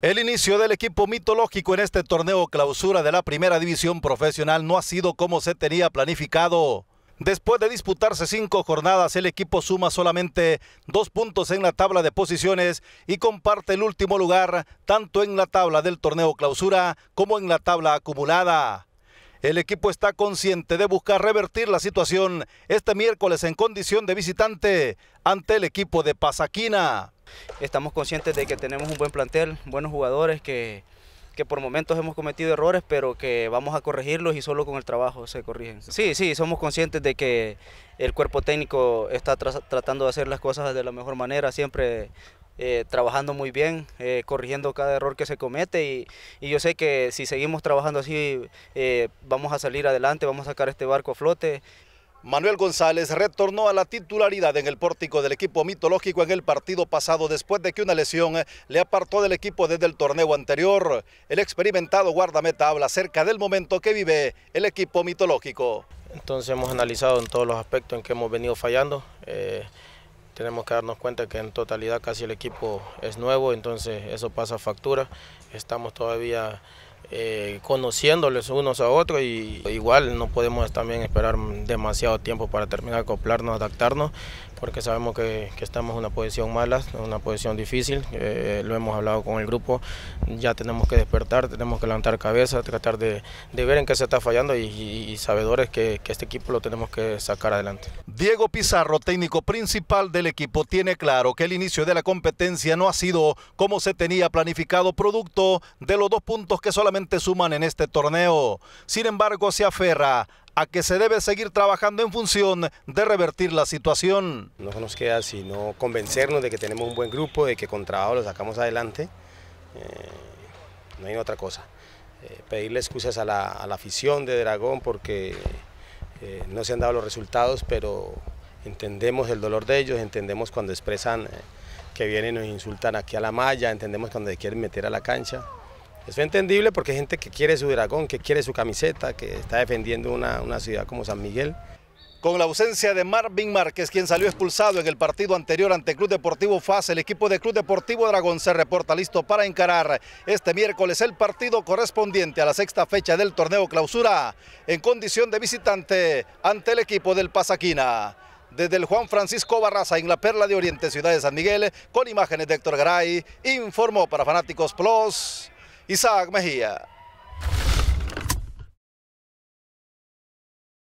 El inicio del equipo mitológico en este torneo clausura de la primera división profesional no ha sido como se tenía planificado. Después de disputarse cinco jornadas, el equipo suma solamente dos puntos en la tabla de posiciones y comparte el último lugar tanto en la tabla del torneo clausura como en la tabla acumulada. El equipo está consciente de buscar revertir la situación este miércoles en condición de visitante ante el equipo de Pasaquina. Estamos conscientes de que tenemos un buen plantel, buenos jugadores que, por momentos hemos cometido errores, pero que vamos a corregirlos y solo con el trabajo se corrigen. Sí, sí, somos conscientes de que el cuerpo técnico está tratando de hacer las cosas de la mejor manera, siempre eh, trabajando muy bien, eh, corrigiendo cada error que se comete y, yo sé que si seguimos trabajando así eh, vamos a salir adelante, vamos a sacar este barco a flote. Manuel González retornó a la titularidad en el pórtico del equipo mitológico en el partido pasado después de que una lesión le apartó del equipo desde el torneo anterior. El experimentado guardameta habla acerca del momento que vive el equipo mitológico. Entonces hemos analizado en todos los aspectos en que hemos venido fallando tenemos que darnos cuenta que en totalidad casi el equipo es nuevo, entonces eso pasa factura. Estamos todavía eh, conociéndoles unos a otros y igual no podemos también esperar demasiado tiempo para terminar de acoplarnos, adaptarnos porque sabemos que, estamos en una posición mala, en una posición difícil, eh, lo hemos hablado con el grupo, ya tenemos que despertar, tenemos que levantar cabeza, tratar de, ver en qué se está fallando y, sabedores que, que, este equipo lo tenemos que sacar adelante. Diego Pizarro, técnico principal del equipo, tiene claro que el inicio de la competencia no ha sido como se tenía planificado producto de los dos puntos que solamente suman en este torneo. Sin embargo, se aferra a que se debe seguir trabajando en función de revertir la situación. No nos queda sino convencernos de que tenemos un buen grupo, de que con trabajo lo sacamos adelante. Eh, no hay otra cosa. Eh, pedirle excusas a la, afición de Dragón porque eh, no se han dado los resultados, pero entendemos el dolor de ellos, entendemos cuando expresan que vienen y nos insultan aquí a la malla, entendemos cuando quieren meter a la cancha. Eso es entendible porque hay gente que quiere su dragón, que quiere su camiseta, que está defendiendo una, ciudad como San Miguel. Con la ausencia de Marvin Márquez, quien salió expulsado en el partido anterior ante Club Deportivo FAS, el equipo de Club Deportivo Dragón se reporta listo para encarar este miércoles el partido correspondiente a la sexta fecha del torneo clausura en condición de visitante ante el equipo del Pasaquina. Desde el Juan Francisco Barraza en la Perla de Oriente, Ciudad de San Miguel, con imágenes de Héctor Garay, informó para Fanáticos Plus, Isaac Mejía.